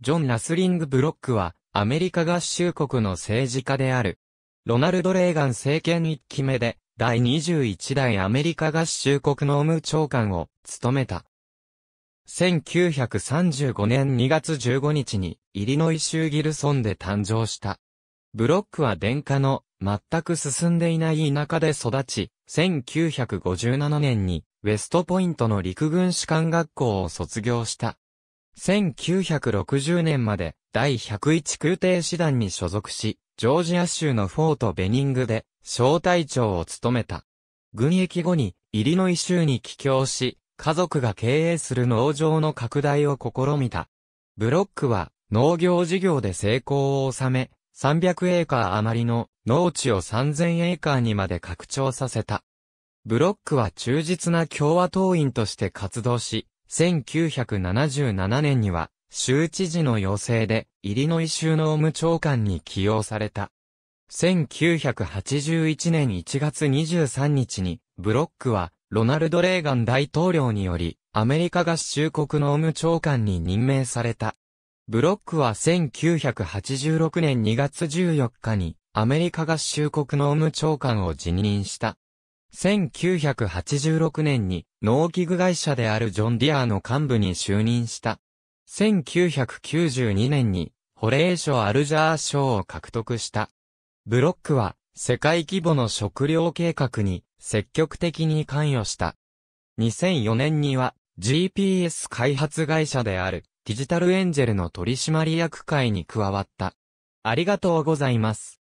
ジョン・ラスリング・ブロックは、アメリカ合衆国の政治家である。ロナルド・レーガン政権1期目で、第21代アメリカ合衆国農務長官を務めた。1935年2月15日に、イリノイ州ギルソンで誕生した。ブロックは電化の全く進んでいない田舎で育ち、1957年にウェストポイントの陸軍士官学校を卒業した。1960年まで第101空挺師団に所属し、ジョージア州のフォート・ベニングで小隊長を務めた。軍役後にイリノイ州に帰郷し、家族が経営する農場の拡大を試みた。ブロックは農業事業で成功を収め、300エーカー余りの農地を3000エーカーにまで拡張させた。ブロックは忠実な共和党員として活動し、1977年には、州知事の要請で、イリノイ州の務長官に起用された。1981年1月23日に、ブロックは、ロナルド・レーガン大統領により、アメリカ合衆国の務長官に任命された。ブロックは1986年2月14日に、アメリカ合衆国の務長官を辞任した。1986年に農機具会社であるジョン・ディアーの幹部に就任した。1992年に保冷賞アルジャー賞を獲得した。ブロックは世界規模の食料計画に積極的に関与した。2004年には GPS 開発会社であるディジタルエンジェルの取締役会に加わった。ありがとうございます。